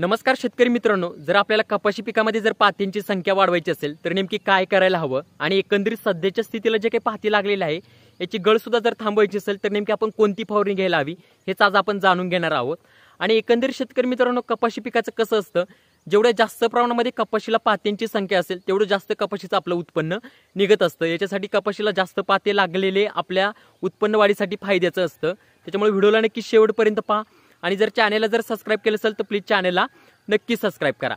नमस्कार शेतकरी मित्रांनो जर आपल्याला कपाशी पिकामध्ये जर पातींची संख्या वाढवायची असेल तर नेमकी काय करायला हवं आणि एकंदरीत सध्याच्या स्थितीला जे काही पाती लागलेले आहे याची गळ सुद्धा जर थांबवायची असेल तर नेमकी आपण कोणती फवारणी घ्यायला हवी हेच आज आपण जाणून घेणार आहोत आणि एकंदरीत शेतकरी मित्रांनो कपाशी पिकाचं कसं असतं जेवढ्या जास्त प्रमाणामध्ये कपाशीला पात्यांची संख्या असेल तेवढं जास्त कपाशीचं आपलं उत्पन्न निघत असतं याच्यासाठी कपाशीला जास्त पाते लागलेले आपल्या उत्पन्न वाढीसाठी फायद्याचं असतं त्याच्यामुळे व्हिडिओला नक्की शेवटपर्यंत पहा आणि जर चॅनेलला जर सबस्क्राईब केलं असेल तर प्लीज चॅनेलला नक्की सबस्क्राईब करा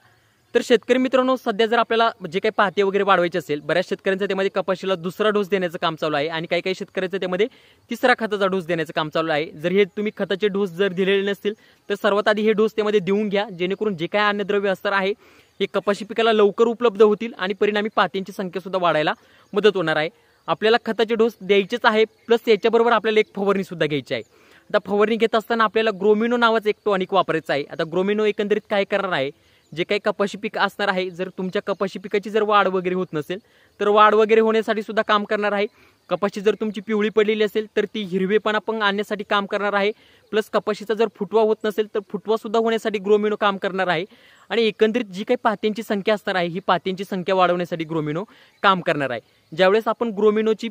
तर शेतकरी मित्रांनो सध्या जर आपल्याला जे काही पाहते वगैरे वाढवायचे असेल बऱ्याच शेतकऱ्यांचं त्यामध्ये कपाशीला दुसरा डोस देण्याचं काम चालू आहे आणि काही काही शेतकऱ्यांचं त्यामध्ये तिसरा खताचा डोस देण्याचं काम चालू आहे जर हे तुम्ही खताचे डोस जर दिलेले नसतील तर सर्वात आधी हे डोस त्यामध्ये देऊन घ्या जेणेकरून जे काय अन्नद्रव्य असतात आहे हे कपाशी पिकाला लवकर उपलब्ध होतील आणि परिणामी पात्यांची सुद्धा वाढायला मदत होणार आहे आपल्याला खताचे डोस द्यायचेच आहे प्लस याच्याबरोबर आपल्याला एक सुद्धा घ्यायची आहे आता फवारणी घेत असताना आपल्याला ग्रोमिनो नावाचं एक टॉनिक वापरायचं आहे आता ग्रोमिनो एकंदरीत काय करणार आहे जे काही कपाशी पीक असणार आहे जर तुमच्या कपाशी पिकाची जर वाढ वगैरे होत नसेल तर वाढ वगैरे होण्यासाठी सुद्धा काम करणार आहे कपाशी जर तुमची पिवळी पडलेली असेल तर ती हिरवेपणा पण आणण्यासाठी काम करणार आहे प्लस कपाशीचा जर फुटवा होत नसेल तर फुटवा सुद्धा होण्यासाठी ग्रोमिनो काम करणार आहे आणि एकंदरीत जी काही पात्यांची संख्या असणार आहे ही पात्यांची संख्या वाढवण्यासाठी ग्रोमिनो काम करणार आहे ज्यावेळेस आपण ग्रोमिनोची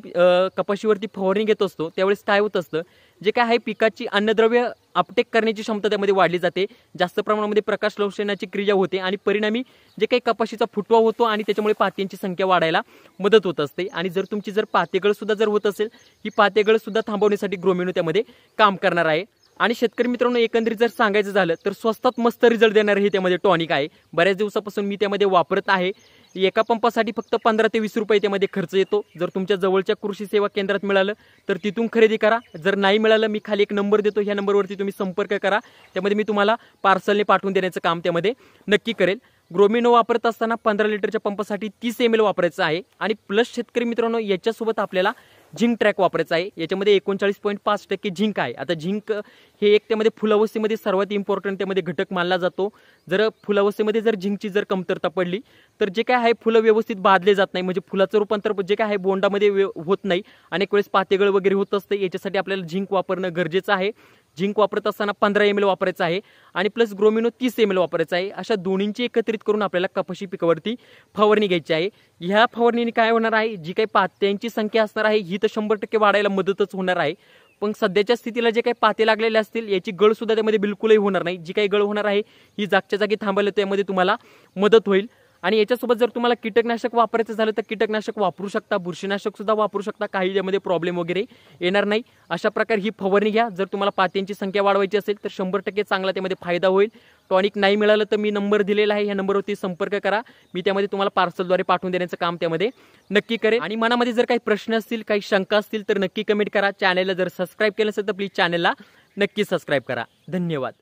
कपाशीवरती फवारणी घेत असतो त्यावेळेस काय होत असतं जे काय आहे पिकाची अन्नद्रव्य अपटेक करण्याची क्षमता त्यामध्ये वाढली जाते जास्त प्रमाणामध्ये प्रकाश लोषणाची क्रिया होते आणि परिणामी जे काही कपाशीचा फुटवा होतो आणि त्याच्यामुळे पात्यांची संख्या वाढायला मदत होत असते आणि जर तुमची जर पातेगळ सुद्धा जर होत असेल ही पातेगळ सुद्धा थांबवण्यासाठी ग्रोमिनो त्यामध्ये काम करणार आहे आणि शेतकरी मित्रांनो एकंदरीत जर सांगायचं झालं तर स्वस्तात मस्त रिझल्ट देणारं हे त्यामध्ये टॉनिक आहे बऱ्याच दिवसापासून मी त्यामध्ये वापरत आहे एका पंपासाठी फक्त पंधरा ते वीस रुपये त्यामध्ये खर्च येतो जर तुमच्या जवळच्या कृषी सेवा केंद्रात मिळालं तर तिथून खरेदी करा जर नाही मिळालं मी खाली एक नंबर देतो ह्या नंबरवरती तुम्ही संपर्क करा त्यामध्ये मी तुम्हाला पार्सलने पाठवून देण्याचं काम त्यामध्ये नक्की करेल ग्रोमिनो वापरत असताना पंधरा लिटरच्या पंपासाठी तीस एम एल वापरायचं आहे आणि प्लस शेतकरी मित्रांनो याच्यासोबत आपल्याला झिंक ट्रॅक वापरायचा आहे याच्यामध्ये एकोणचाळीस पॉईंट पाच टक्के झिंक आहे आता झिंक हे एक त्यामध्ये फुलावस्थेमध्ये सर्वात इम्पॉर्टंट त्यामध्ये घटक मानला जातो जर फुलावस्थेमध्ये जर झिंकची जर कमतरता पडली तर जे काय आहे फुलं व्यवस्थित बाधले जात नाही म्हणजे फुलाचं रूपांतर जे काय आहे बोंडामध्ये होत नाही अनेक वेळेस पातेगळ वगैरे होत असते याच्यासाठी आपल्याला झिंक वापरणं गरजेचं आहे जिंक वापरत असताना पंधरा एम एल वापरायचं आहे आणि प्लस ग्रोमिनो तीस एम एल वापरायचं आहे अशा दोन्हींची एकत्रित करून आपल्याला कपाशी पिकावरती फवारणी घ्यायची आहे ह्या फवारणीने काय होणार आहे जी काही पात्यांची संख्या असणार आहे ही तर शंभर टक्के वाढायला मदतच होणार आहे पण सध्याच्या स्थितीला जे काही पाते लागलेले असतील याची गळ सुद्धा त्यामध्ये बिलकुलही होणार नाही जी काही गळ होणार आहे ही जागच्या जागी थांबायला त्यामध्ये तुम्हाला मदत होईल आणि याच्यासोबत जर तुम्हाला कीटकनाशक वापरायचं झालं तर कीटकनाशक वापरू शकता बुरशीनाशक सुद्धा वापरू शकता काही यामध्ये प्रॉब्लेम वगैरे येणार नाही अशा प्रकारे ही फवारणी घ्या जर तुम्हाला पात्यांची संख्या वाढवायची असेल तर शंभर टक्के चांगला त्यामध्ये फायदा होईल टॉनिक नाही मिळालं तर मी नंबर दिलेला आहे ह्या नंबरवरती संपर्क करा मी त्यामध्ये तुम्हाला पार्सलद्वारे पाठवून देण्याचं काम त्यामध्ये नक्की करेन आणि मनामध्ये जर काही प्रश्न असतील काही शंका असतील तर नक्की कमेंट करा चॅनलला जर सबस्क्राईब केलं असेल तर प्लीज चॅनेलला नक्की सबस्क्राईब करा धन्यवाद